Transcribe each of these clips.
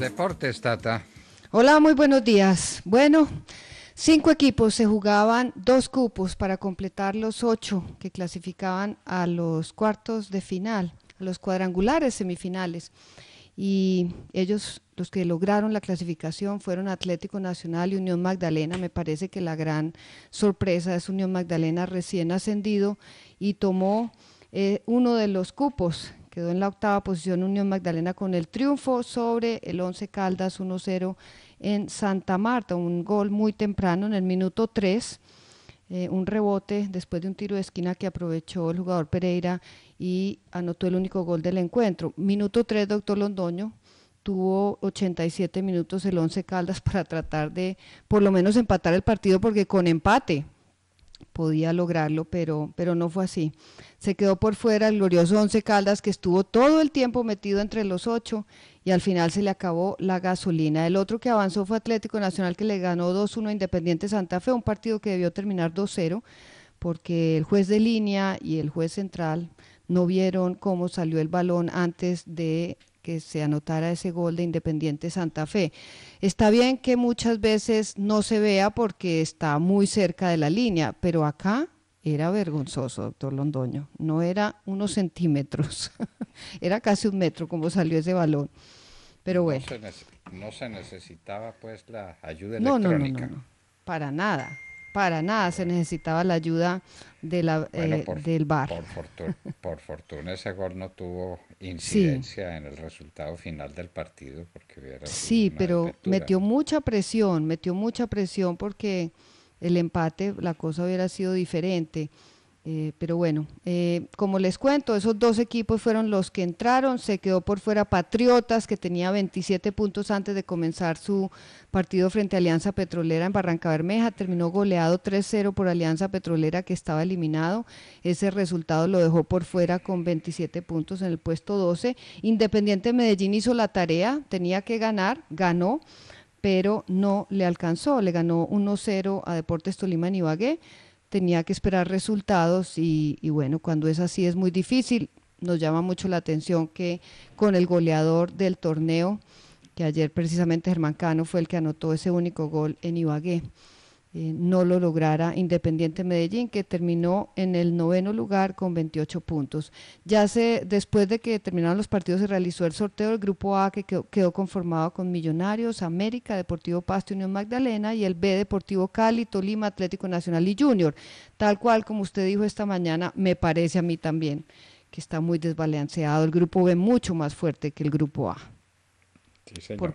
Deporte, Tata. Hola, muy buenos días. Bueno, cinco equipos se jugaban dos cupos para completar los ocho que clasificaban a los cuartos de final, a los cuadrangulares semifinales. Y ellos, los que lograron la clasificación, fueron Atlético Nacional y Unión Magdalena. Me parece que la gran sorpresa es Unión Magdalena recién ascendido y tomó eh, uno de los cupos Quedó en la octava posición Unión Magdalena con el triunfo sobre el 11 Caldas 1-0 en Santa Marta. Un gol muy temprano en el minuto 3. Eh, un rebote después de un tiro de esquina que aprovechó el jugador Pereira y anotó el único gol del encuentro. Minuto 3, doctor Londoño, tuvo 87 minutos el 11 Caldas para tratar de por lo menos empatar el partido porque con empate podía lograrlo, pero, pero no fue así. Se quedó por fuera el glorioso Once Caldas que estuvo todo el tiempo metido entre los ocho y al final se le acabó la gasolina. El otro que avanzó fue Atlético Nacional que le ganó 2-1 Independiente Santa Fe, un partido que debió terminar 2-0 porque el juez de línea y el juez central no vieron cómo salió el balón antes de se anotara ese gol de Independiente Santa Fe. Está bien que muchas veces no se vea porque está muy cerca de la línea, pero acá era vergonzoso, doctor Londoño. No era unos centímetros, era casi un metro como salió ese balón. Pero bueno. No se, necesitaba pues la ayuda electrónica. No, no, no, no, para nada para nada se necesitaba la ayuda de la, eh, del bar. Por fortuna, ese gol no tuvo incidencia en el resultado final del partido. Porque sí, pero metió mucha presión, metió mucha presión porque el empate, la cosa hubiera sido diferente. Eh, pero bueno, eh, como les cuento, esos dos equipos fueron los que entraron. Se quedó por fuera Patriotas, que tenía 27 puntos antes de comenzar su partido frente a Alianza Petrolera en Barranca Bermeja. Terminó goleado 3-0 por Alianza Petrolera, que estaba eliminado. Ese resultado lo dejó por fuera con 27 puntos en el puesto 12. Independiente Medellín hizo la tarea, tenía que ganar, ganó, pero no le alcanzó. Le ganó 1-0 a Deportes Tolima en Ibagué tenía que esperar resultados y, bueno, cuando es así es muy difícil. Nos llama mucho la atención que con el goleador del torneo, que ayer precisamente Germán Cano fue el que anotó ese único gol en Ibagué. Eh, no lo lograra Independiente Medellín, que terminó en el noveno lugar con 28 puntos. Ya se, después de que terminaron los partidos, se realizó el sorteo del Grupo A, que quedó, conformado con Millonarios, América, Deportivo Pasto, Unión Magdalena, y el B, Deportivo Cali, Tolima, Atlético Nacional y Junior. Tal cual, como usted dijo esta mañana, me parece a mí también que está muy desbalanceado. El grupo B mucho más fuerte que el grupo A. Sí, señor.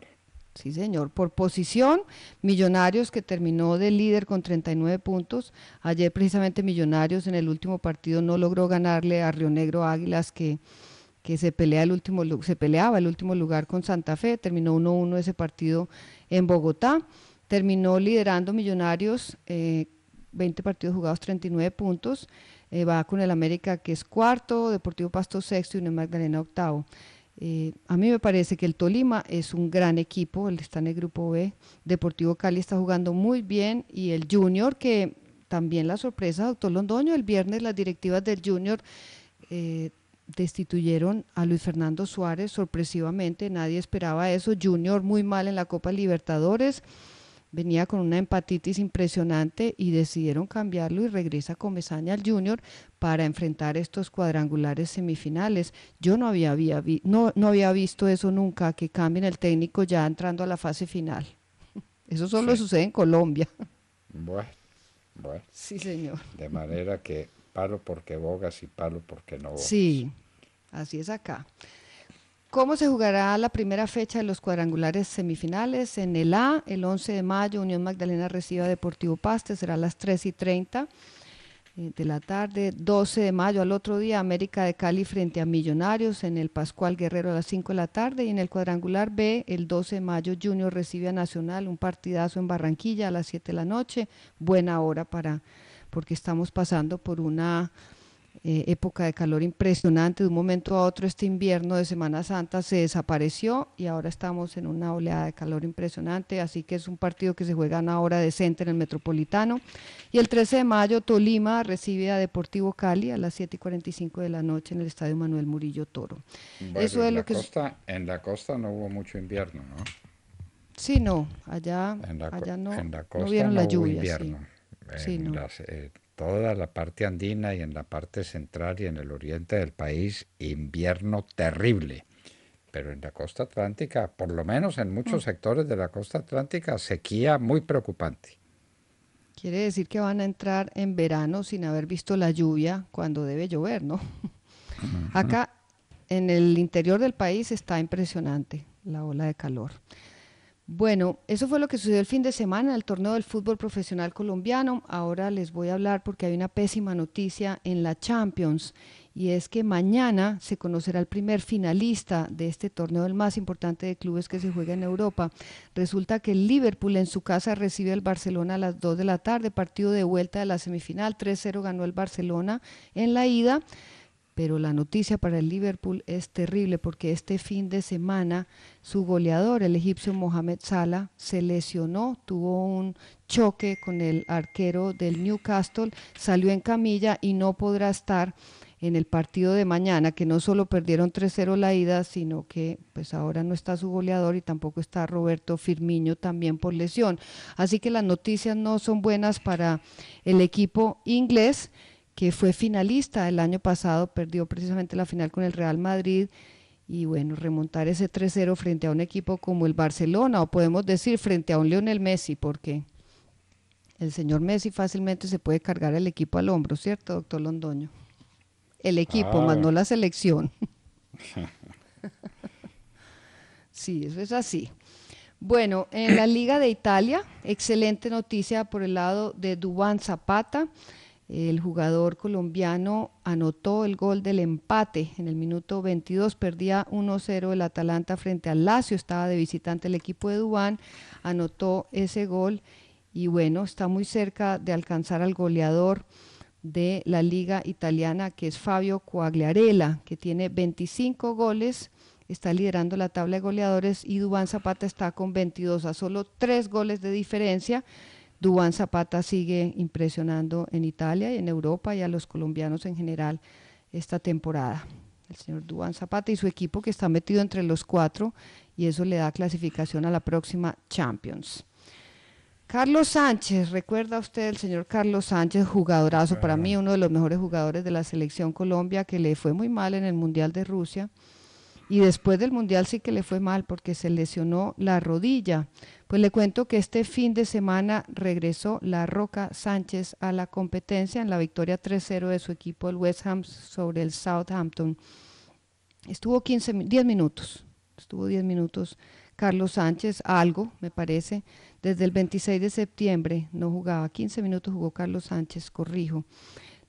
Sí, señor. Por posición, Millonarios, que terminó de líder con 39 puntos. Ayer, precisamente, Millonarios en el último partido no logró ganarle a Río Negro Águilas, que, que se, peleaba el último lugar con Santa Fe. Terminó 1-1 ese partido en Bogotá. Terminó liderando Millonarios, 20 eh, partidos jugados, 39 puntos. Eh, va con el América, que es cuarto, Deportivo Pasto sexto y una Magdalena octavo. Eh, a mí me parece que el Tolima es un gran equipo, el está en el grupo B, Deportivo Cali está jugando muy bien y el Junior, que también la sorpresa, doctor Londoño, el viernes las directivas del Junior eh, destituyeron a Luis Fernando Suárez sorpresivamente, nadie esperaba eso, Junior muy mal en la Copa Libertadores venía con una empatitis impresionante y decidieron cambiarlo y regresa Comesaña al Junior para enfrentar estos cuadrangulares semifinales. Yo no había, no, había visto eso nunca, que cambien el técnico ya entrando a la fase final. Eso solo sucede en Colombia. Bueno, bueno. Sí, señor. De manera que palo porque bogas y palo porque no bogas. Sí, así es acá. ¿Cómo se jugará la primera fecha de los cuadrangulares semifinales? En el A, el 11 de mayo, Unión Magdalena recibe a Deportivo Paste, será a las 3 y 30 eh, de la tarde. 12 de mayo, al otro día, América de Cali frente a Millonarios, en el Pascual Guerrero a las 5 de la tarde. Y en el cuadrangular B, el 12 de mayo, Junior recibe a Nacional, un partidazo en Barranquilla a las 7 de la noche. Buena hora para, porque estamos pasando por una eh, época de calor impresionante, de un momento a otro este invierno de Semana Santa se desapareció y ahora estamos en una oleada de calor impresionante, así que es un partido que se juega en una hora decente en el Metropolitano. Y el 13 de mayo Tolima recibe a Deportivo Cali a las 7.45 de la noche en el Estadio Manuel Murillo Toro. Eso es en, la lo que costa, en la costa no hubo mucho invierno, ¿no? Sí, no, allá, allá no, no vieron Sí. no toda la parte andina y en la parte central y en el oriente del país, invierno terrible. Pero en la costa atlántica, por lo menos en muchos mm. sectores de la costa atlántica, sequía muy preocupante. Quiere decir que van a entrar en verano sin haber visto la lluvia cuando debe llover, ¿no? Acá en el interior del país está impresionante la ola de calor. Bueno, eso fue lo que sucedió el fin de semana en el torneo del fútbol profesional colombiano. Ahora les voy a hablar porque hay una pésima noticia en la Champions y es que mañana se conocerá el primer finalista de este torneo, el más importante de clubes que se juega en Europa. Resulta que el Liverpool en su casa recibe al Barcelona a las 2 de la tarde, partido de vuelta de la semifinal. 3-0 ganó el Barcelona en la ida pero la noticia para el Liverpool es terrible porque este fin de semana su goleador, el egipcio Mohamed Salah, se lesionó, tuvo un choque con el arquero del Newcastle, salió en camilla y no podrá estar en el partido de mañana, que no solo perdieron 3-0 la ida, sino que pues ahora no está su goleador y tampoco está Roberto Firmiño también por lesión. Así que las noticias no son buenas para el equipo inglés que fue finalista el año pasado, perdió precisamente la final con el Real Madrid. Y bueno, remontar ese 3-0 frente a un equipo como el Barcelona, o podemos decir frente a un Lionel Messi, porque el señor Messi fácilmente se puede cargar el equipo al hombro, ¿cierto, doctor Londoño? El equipo, mandó más no ah. la selección. sí, eso es así. Bueno, en la Liga de Italia, excelente noticia por el lado de Dubán Zapata. El jugador colombiano anotó el gol del empate en el minuto 22, perdía 1-0 el Atalanta frente al Lazio, estaba de visitante el equipo de Dubán, anotó ese gol y bueno, está muy cerca de alcanzar al goleador de la liga italiana que es Fabio Coagliarella, que tiene 25 goles, está liderando la tabla de goleadores y Dubán Zapata está con 22 a solo 3 goles de diferencia Dubán Zapata sigue impresionando en Italia y en Europa y a los colombianos en general esta temporada. El señor Duán Zapata y su equipo que está metido entre los cuatro y eso le da clasificación a la próxima Champions. Carlos Sánchez, recuerda usted el señor Carlos Sánchez, jugadorazo, para mí uno de los mejores jugadores de la selección Colombia, que le fue muy mal en el Mundial de Rusia. Y después del Mundial sí que le fue mal porque se lesionó la rodilla. Pues le cuento que este fin de semana regresó la Roca Sánchez a la competencia en la victoria 3-0 de su equipo, el West Ham, sobre el Southampton. Estuvo 15, 10 minutos, estuvo 10 minutos Carlos Sánchez, algo, me parece. Desde el 26 de septiembre no jugaba, 15 minutos jugó Carlos Sánchez, corrijo.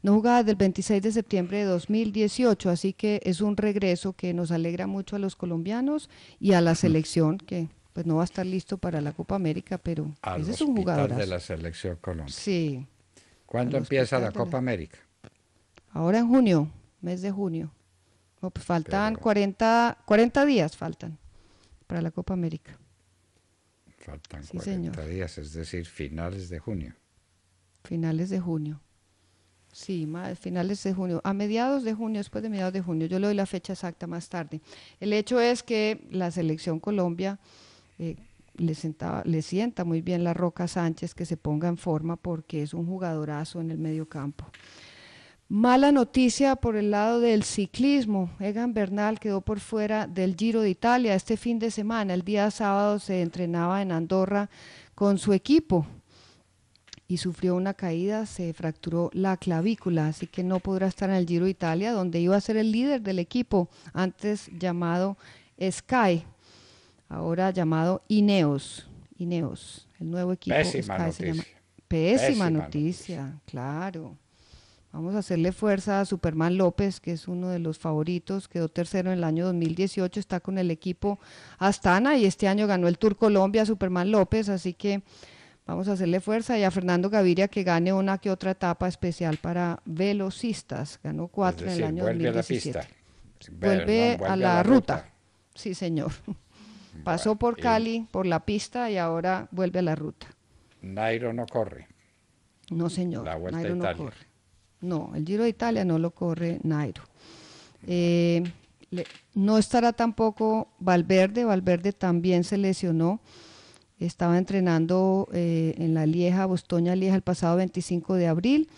No jugaba desde el 26 de septiembre de 2018, así que es un regreso que nos alegra mucho a los colombianos y a la selección que pues no va a estar listo para la Copa América, pero ese es un jugador. de la selección Colombia. Sí. ¿Cuándo empieza la Copa América? Ahora en junio, mes de junio. Pues faltan 40, 40 días faltan para la Copa América. Faltan 40 días, es decir, finales de junio. Finales de junio. Sí, finales de junio, a mediados de junio, después de mediados de junio, yo le doy la fecha exacta más tarde. El hecho es que la selección Colombia eh, le, le, sienta muy bien la Roca Sánchez que se ponga en forma porque es un jugadorazo en el medio campo. Mala noticia por el lado del ciclismo. Egan Bernal quedó por fuera del Giro de Italia este fin de semana. El día sábado se entrenaba en Andorra con su equipo y sufrió una caída, se fracturó la clavícula, así que no podrá estar en el Giro de Italia, donde iba a ser el líder del equipo, antes llamado Sky ahora llamado Ineos. Ineos, el nuevo equipo. Pésima noticia. Pésima, noticia, claro. Vamos a hacerle fuerza a Superman López, que es uno de los favoritos, quedó tercero en el año 2018, está con el equipo Astana y este año ganó el Tour Colombia Superman López, así que vamos a hacerle fuerza y a Fernando Gaviria que gane una que otra etapa especial para velocistas, ganó cuatro en el año 2017. A Vuelve, a la, ruta. Sí, señor. Pasó por Cali, por la pista y ahora vuelve a la ruta. Nairo no corre. No, señor. La vuelta Italia. no corre. No, el Giro de Italia no lo corre Nairo. Eh, no estará tampoco Valverde. Valverde también se lesionó. Estaba entrenando eh, en la Lieja, Bostoña Lieja, el pasado 25 de abril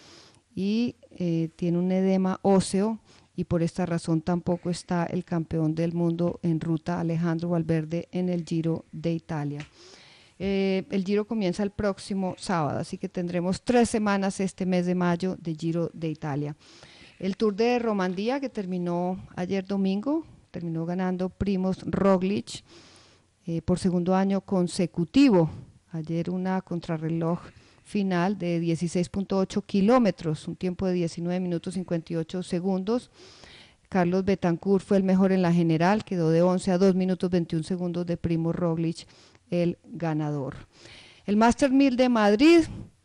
y eh, tiene un edema óseo y por esta razón tampoco está el campeón del mundo en ruta Alejandro Valverde en el Giro de Italia. Eh, el Giro comienza el próximo sábado, así que tendremos tres semanas este mes de mayo de Giro de Italia. El Tour de Romandía que terminó ayer domingo, terminó ganando Primos Roglic eh, por segundo año consecutivo. Ayer una contrarreloj final de 16.8 kilómetros, un tiempo de 19 minutos 58 segundos. Carlos Betancourt fue el mejor en la general, quedó de 11 a 2 minutos 21 segundos de Primo Roglic, el ganador. El Master 1000 de Madrid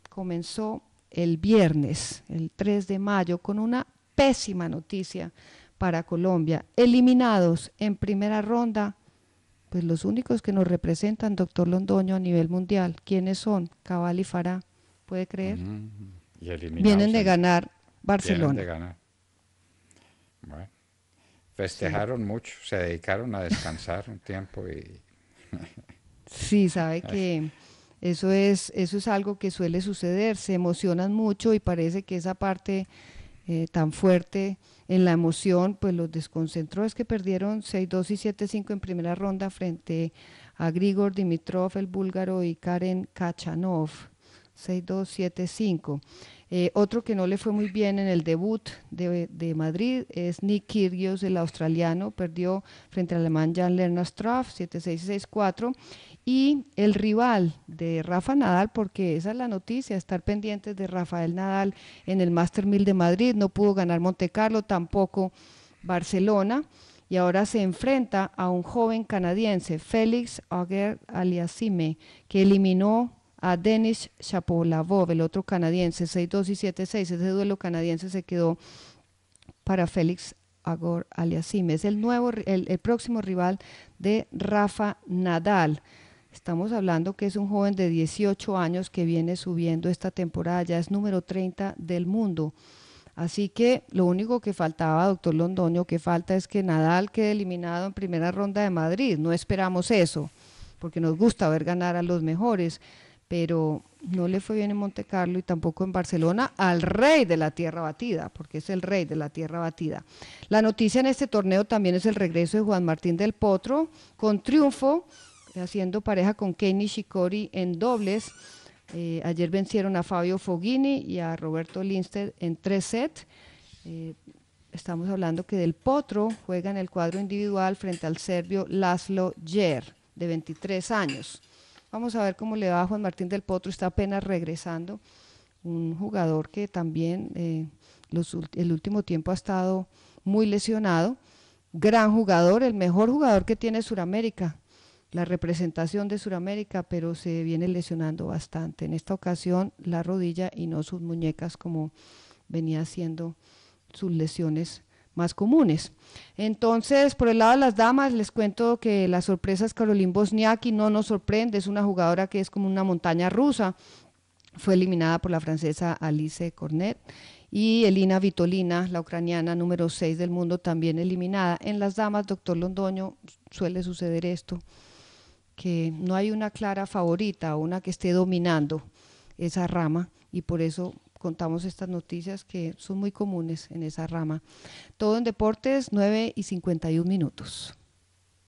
comenzó el viernes, el 3 de mayo, con una pésima noticia para Colombia. Eliminados en primera ronda, pues los únicos que nos representan, doctor Londoño, a nivel mundial, ¿quiénes son? Cabal y Farah ¿Puede creer? Vienen de ganar Barcelona. De Bueno, festejaron mucho, se dedicaron a descansar un tiempo y... sí, sabe que eso es, eso es algo que suele suceder, se emocionan mucho y parece que esa parte eh, tan fuerte en la emoción, pues los desconcentró. Es que perdieron 6-2 y 7-5 en primera ronda frente a Grigor Dimitrov, el búlgaro, y Karen Kachanov. 6275. Eh, otro que no le fue muy bien en el debut de, Madrid es Nick Kyrgios, el australiano, perdió frente al alemán Jan Lerner Straff 7664 y el rival de Rafa Nadal, porque esa es la noticia, estar pendientes de Rafael Nadal en el Master 1000 de Madrid, no pudo ganar Monte Carlo, tampoco Barcelona y ahora se enfrenta a un joven canadiense, Félix Auger Aliasime, que eliminó a Denis Shapovalov, el otro canadiense, 6-2 y 7-6. Ese duelo canadiense se quedó para Félix Agor Aliasim. Es el, nuevo, el, el próximo rival de Rafa Nadal. Estamos hablando que es un joven de 18 años que viene subiendo esta temporada, ya es número 30 del mundo. Así que lo único que faltaba, doctor Londoño, que falta es que Nadal quede eliminado en primera ronda de Madrid. No esperamos eso, porque nos gusta ver ganar a los mejores pero no le fue bien en Monte Carlo y tampoco en Barcelona al rey de la tierra batida, porque es el rey de la tierra batida. La noticia en este torneo también es el regreso de Juan Martín del Potro con triunfo, haciendo pareja con Kenny Shikori en dobles. Eh, ayer vencieron a Fabio Foghini y a Roberto Linster en tres sets. Eh, estamos hablando que del Potro juega en el cuadro individual frente al serbio Laszlo Yer, de 23 años. Vamos a ver cómo le va Juan Martín del Potro, está apenas regresando, un jugador que también eh, el último tiempo ha estado muy lesionado. Gran jugador, el mejor jugador que tiene Suramérica, la representación de Suramérica, pero se viene lesionando bastante. En esta ocasión la rodilla y no sus muñecas como venía haciendo sus lesiones más comunes. Entonces, por el lado de las damas, les cuento que la sorpresa es Bosniak y no nos sorprende, es una jugadora que es como una montaña rusa, fue eliminada por la francesa Alice Cornet y Elina Vitolina, la ucraniana número 6 del mundo, también eliminada. En las damas, doctor Londoño, suele suceder esto, que no hay una clara favorita una que esté dominando esa rama y por eso contamos estas noticias que son muy comunes en esa rama. Todo en deportes, 9 y 51 minutos.